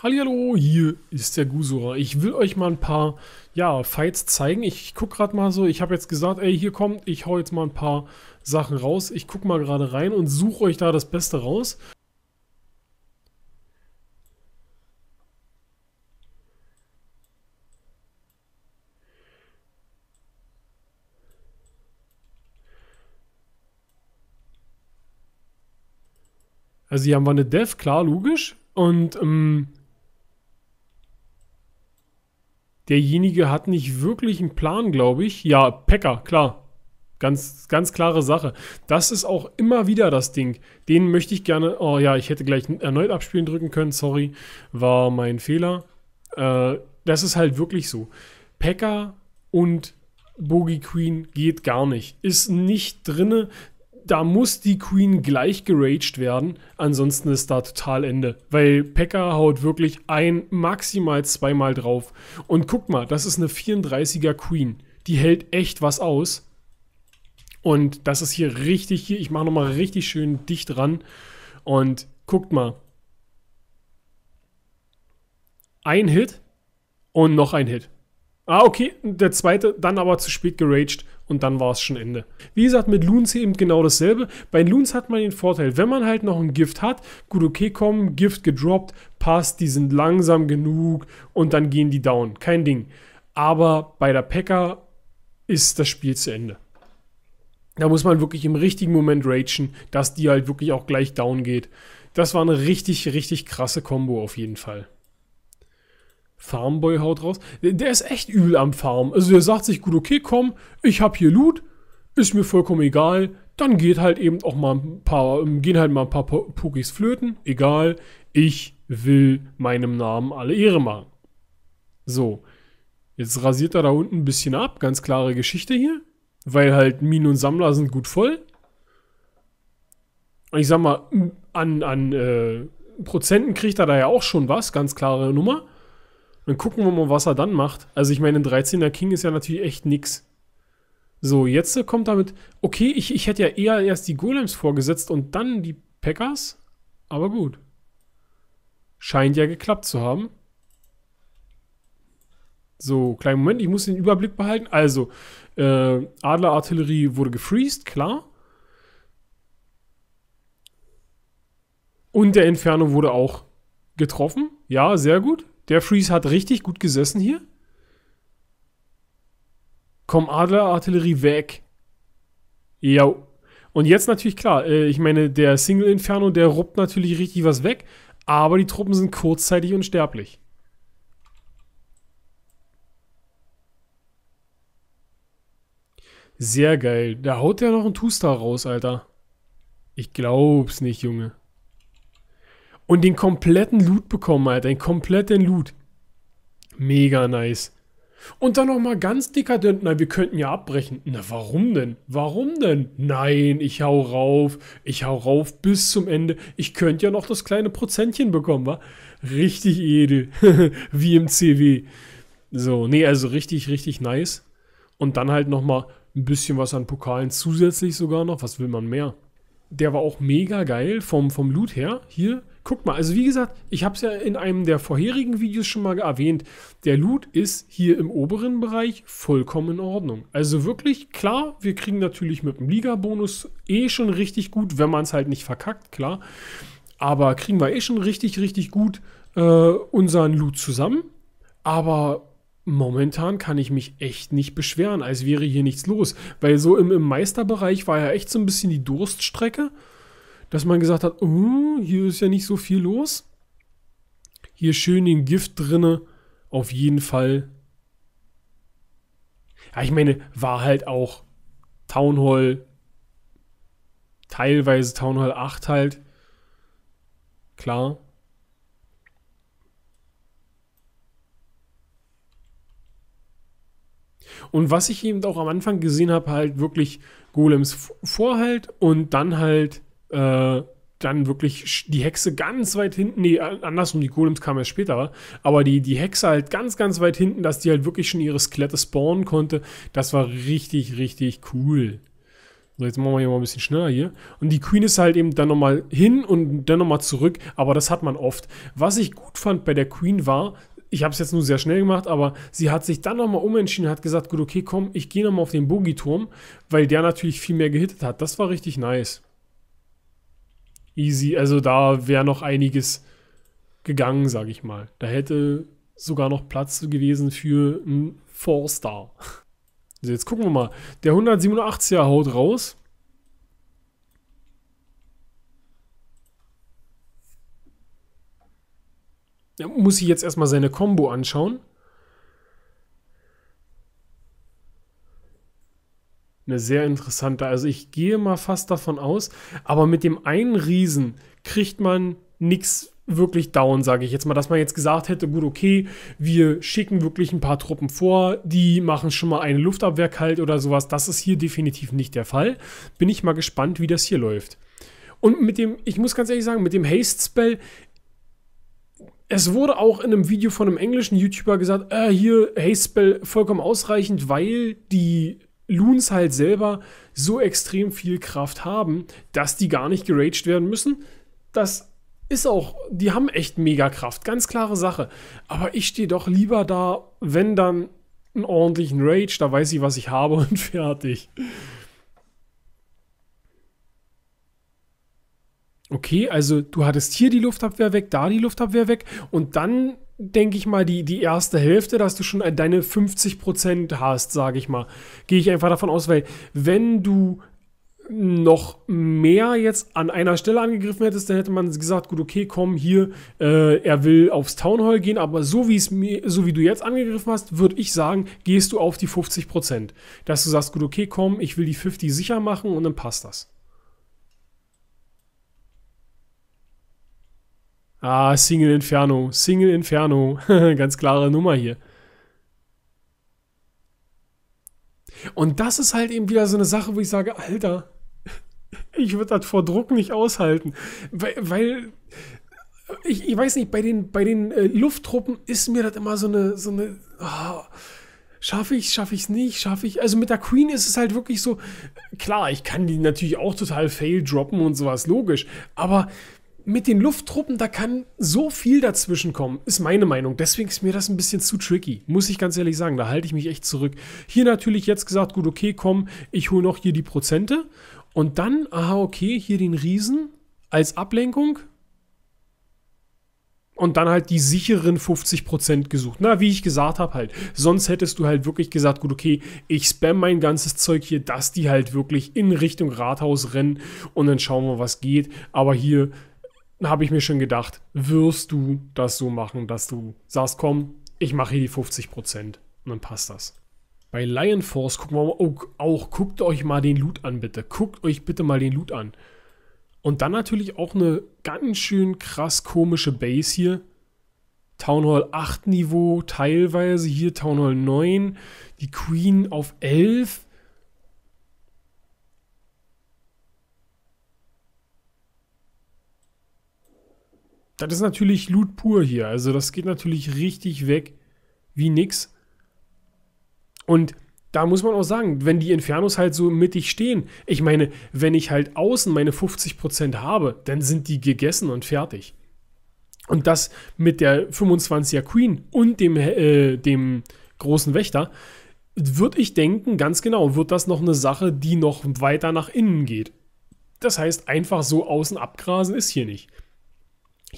Hallihallo, hier ist der Gusura. Ich will euch mal ein paar, ja, Fights zeigen. Ich guck gerade mal so, ich habe jetzt gesagt, ey, hier kommt, ich hau jetzt mal ein paar Sachen raus. Ich guck mal gerade rein und suche euch da das Beste raus. Also hier haben wir eine Dev, klar, logisch. Und ähm, derjenige hat nicht wirklich einen Plan, glaube ich. Ja, Packer, klar. Ganz, ganz klare Sache. Das ist auch immer wieder das Ding. Den möchte ich gerne. Oh ja, ich hätte gleich erneut abspielen drücken können. Sorry, war mein Fehler. Äh, das ist halt wirklich so. Packer und Bogey Queen geht gar nicht. Ist nicht drinne da muss die Queen gleich geraged werden, ansonsten ist da total Ende. Weil Pekka haut wirklich ein, maximal zweimal drauf. Und guck mal, das ist eine 34er Queen. Die hält echt was aus. Und das ist hier richtig, hier, ich mache nochmal richtig schön dicht ran. Und guckt mal. Ein Hit und noch ein Hit. Ah, okay, der zweite dann aber zu spät geraged und dann war es schon Ende. Wie gesagt, mit Loons eben genau dasselbe. Bei Loons hat man den Vorteil, wenn man halt noch ein Gift hat, gut, okay, kommen, Gift gedroppt, passt, die sind langsam genug und dann gehen die down. Kein Ding. Aber bei der Packer e ist das Spiel zu Ende. Da muss man wirklich im richtigen Moment ragen, dass die halt wirklich auch gleich down geht. Das war eine richtig, richtig krasse Combo auf jeden Fall. Farmboy haut raus. Der, der ist echt übel am Farm. Also der sagt sich, gut, okay, komm, ich hab hier Loot, ist mir vollkommen egal. Dann geht halt eben auch mal ein paar, ähm, gehen halt mal ein paar Pokis flöten. Egal, ich will meinem Namen alle Ehre machen. So, jetzt rasiert er da unten ein bisschen ab, ganz klare Geschichte hier. Weil halt Minen und Sammler sind gut voll. Und ich sag mal, an, an äh, Prozenten kriegt er da ja auch schon was, ganz klare Nummer. Dann gucken wir mal, was er dann macht. Also ich meine, ein 13er King ist ja natürlich echt nix. So, jetzt kommt damit, okay, ich, ich hätte ja eher erst die Golems vorgesetzt und dann die Packers. Aber gut. Scheint ja geklappt zu haben. So, kleinen Moment, ich muss den Überblick behalten. Also, äh, Adlerartillerie wurde gefreezed, klar. Und der Inferno wurde auch getroffen. Ja, sehr gut. Der Freeze hat richtig gut gesessen hier. Komm, Adlerartillerie weg. Ja. Und jetzt natürlich klar, äh, ich meine, der Single Inferno, der ruppt natürlich richtig was weg, aber die Truppen sind kurzzeitig unsterblich. Sehr geil. Da haut der noch einen Two-Star raus, Alter. Ich glaub's nicht, Junge und den kompletten Loot bekommen, Alter. Den kompletten Loot. Mega nice. Und dann nochmal ganz dekadent, nein, wir könnten ja abbrechen. Na, warum denn? Warum denn? Nein, ich hau rauf. Ich hau rauf bis zum Ende. Ich könnte ja noch das kleine Prozentchen bekommen, wa? Richtig edel. Wie im CW. So, nee, also richtig, richtig nice. Und dann halt nochmal ein bisschen was an Pokalen zusätzlich sogar noch. Was will man mehr? Der war auch mega geil vom, vom Loot her. Hier, Guck mal, also wie gesagt, ich habe es ja in einem der vorherigen Videos schon mal erwähnt. Der Loot ist hier im oberen Bereich vollkommen in Ordnung. Also wirklich, klar, wir kriegen natürlich mit dem Liga-Bonus eh schon richtig gut, wenn man es halt nicht verkackt, klar. Aber kriegen wir eh schon richtig, richtig gut äh, unseren Loot zusammen. Aber momentan kann ich mich echt nicht beschweren, als wäre hier nichts los. Weil so im, im Meisterbereich war ja echt so ein bisschen die Durststrecke dass man gesagt hat, oh, hier ist ja nicht so viel los. Hier schön den Gift drinne, auf jeden Fall. Ja, ich meine, war halt auch Town Hall, teilweise Town Hall 8 halt. Klar. Und was ich eben auch am Anfang gesehen habe, halt wirklich Golems Vorhalt und dann halt äh, dann wirklich die Hexe ganz weit hinten, nee, andersrum, die Golems kamen erst später, aber die, die Hexe halt ganz, ganz weit hinten, dass die halt wirklich schon ihre Skelette spawnen konnte, das war richtig, richtig cool. So, jetzt machen wir hier mal ein bisschen schneller hier. Und die Queen ist halt eben dann nochmal hin und dann nochmal zurück, aber das hat man oft. Was ich gut fand bei der Queen war, ich habe es jetzt nur sehr schnell gemacht, aber sie hat sich dann nochmal umentschieden, hat gesagt, gut, okay, komm, ich gehe nochmal auf den Bogiturm, weil der natürlich viel mehr gehittet hat. Das war richtig nice easy. Also da wäre noch einiges gegangen, sage ich mal. Da hätte sogar noch Platz gewesen für einen Four-Star. Also jetzt gucken wir mal. Der 187er haut raus. Da muss ich jetzt erstmal seine Combo anschauen. Eine sehr interessante. Also ich gehe mal fast davon aus. Aber mit dem einen Riesen kriegt man nichts wirklich down, sage ich jetzt mal, dass man jetzt gesagt hätte, gut, okay, wir schicken wirklich ein paar Truppen vor, die machen schon mal eine Luftabwehr kalt oder sowas. Das ist hier definitiv nicht der Fall. Bin ich mal gespannt, wie das hier läuft. Und mit dem, ich muss ganz ehrlich sagen, mit dem Haste-Spell, es wurde auch in einem Video von einem englischen YouTuber gesagt, äh, hier Haste-Spell vollkommen ausreichend, weil die Loons halt selber so extrem viel Kraft haben, dass die gar nicht geraged werden müssen. Das ist auch, die haben echt mega Kraft, ganz klare Sache. Aber ich stehe doch lieber da, wenn dann einen ordentlichen Rage, da weiß ich, was ich habe und fertig. Okay, also du hattest hier die Luftabwehr weg, da die Luftabwehr weg und dann denke ich mal, die, die erste Hälfte, dass du schon deine 50% hast, sage ich mal. Gehe ich einfach davon aus, weil wenn du noch mehr jetzt an einer Stelle angegriffen hättest, dann hätte man gesagt, gut, okay, komm hier, äh, er will aufs Town Hall gehen, aber so, wie's mir, so wie du jetzt angegriffen hast, würde ich sagen, gehst du auf die 50%. Dass du sagst, gut, okay, komm, ich will die 50 sicher machen und dann passt das. Ah, Single Inferno. Single Inferno. Ganz klare Nummer hier. Und das ist halt eben wieder so eine Sache, wo ich sage, Alter, ich würde das vor Druck nicht aushalten. Weil, weil ich, ich, weiß nicht, bei den, bei den äh, Lufttruppen ist mir das immer so eine, so eine. Oh, schaffe ich, schaffe ich es nicht, schaffe ich. Also mit der Queen ist es halt wirklich so, klar, ich kann die natürlich auch total fail droppen und sowas, logisch. Aber mit den Lufttruppen, da kann so viel dazwischen kommen, ist meine Meinung. Deswegen ist mir das ein bisschen zu tricky, muss ich ganz ehrlich sagen. Da halte ich mich echt zurück. Hier natürlich jetzt gesagt, gut, okay, komm, ich hole noch hier die Prozente. Und dann, aha, okay, hier den Riesen als Ablenkung. Und dann halt die sicheren 50% gesucht. Na, wie ich gesagt habe halt. Sonst hättest du halt wirklich gesagt, gut, okay, ich spam mein ganzes Zeug hier, dass die halt wirklich in Richtung Rathaus rennen und dann schauen wir, was geht. Aber hier habe ich mir schon gedacht, wirst du das so machen, dass du sagst, komm, ich mache hier die 50% und dann passt das. Bei Lion Force gucken wir mal, oh, auch guckt euch mal den Loot an, bitte. Guckt euch bitte mal den Loot an. Und dann natürlich auch eine ganz schön krass komische Base hier. Town Hall 8 Niveau teilweise, hier Town Hall 9, die Queen auf 11. Das ist natürlich Loot pur hier. Also das geht natürlich richtig weg wie nix. Und da muss man auch sagen, wenn die Infernos halt so mittig stehen, ich meine, wenn ich halt außen meine 50% habe, dann sind die gegessen und fertig. Und das mit der 25er Queen und dem, äh, dem großen Wächter, würde ich denken, ganz genau, wird das noch eine Sache, die noch weiter nach innen geht. Das heißt, einfach so außen abgrasen ist hier nicht.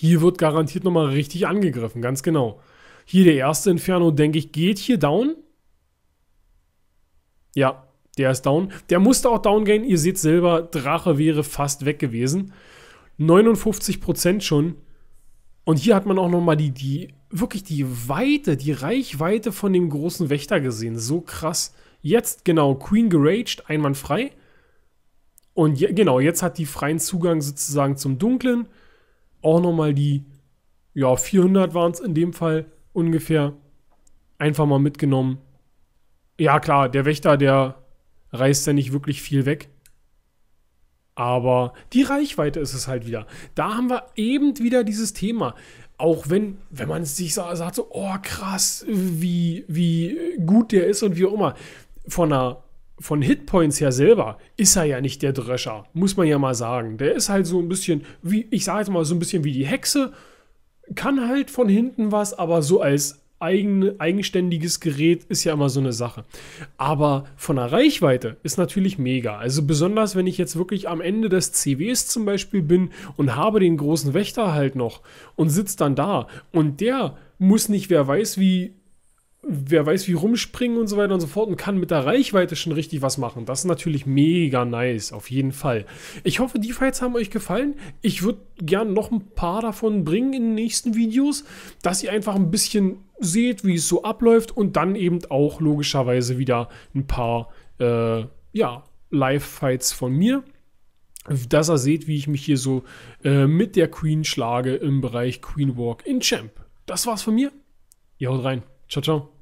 Hier wird garantiert nochmal richtig angegriffen, ganz genau. Hier der erste Inferno, denke ich, geht hier down. Ja, der ist down. Der musste auch down gehen. Ihr seht selber, Drache wäre fast weg gewesen. 59% schon. Und hier hat man auch nochmal die, die, wirklich die Weite, die Reichweite von dem großen Wächter gesehen. So krass. Jetzt, genau, Queen geraged, einwandfrei. Und je, genau, jetzt hat die freien Zugang sozusagen zum Dunklen auch nochmal die, ja, 400 waren es in dem Fall ungefähr, einfach mal mitgenommen. Ja, klar, der Wächter, der reißt ja nicht wirklich viel weg. Aber die Reichweite ist es halt wieder. Da haben wir eben wieder dieses Thema. Auch wenn, wenn man sich sagt, so, oh krass, wie, wie gut der ist und wie auch immer. Von einer von Hitpoints her selber ist er ja nicht der Drescher, muss man ja mal sagen. Der ist halt so ein bisschen, wie, ich sage jetzt mal, so ein bisschen wie die Hexe. Kann halt von hinten was, aber so als eigen, eigenständiges Gerät ist ja immer so eine Sache. Aber von der Reichweite ist natürlich mega. Also besonders, wenn ich jetzt wirklich am Ende des CWs zum Beispiel bin und habe den großen Wächter halt noch und sitze dann da und der muss nicht, wer weiß, wie wer weiß wie rumspringen und so weiter und so fort und kann mit der Reichweite schon richtig was machen. Das ist natürlich mega nice, auf jeden Fall. Ich hoffe, die Fights haben euch gefallen. Ich würde gern noch ein paar davon bringen in den nächsten Videos, dass ihr einfach ein bisschen seht, wie es so abläuft und dann eben auch logischerweise wieder ein paar, äh, ja, Live-Fights von mir dass ihr seht, wie ich mich hier so äh, mit der Queen schlage im Bereich Queen Walk in Champ. Das war's von mir. Ihr haut rein. Ciao, ciao.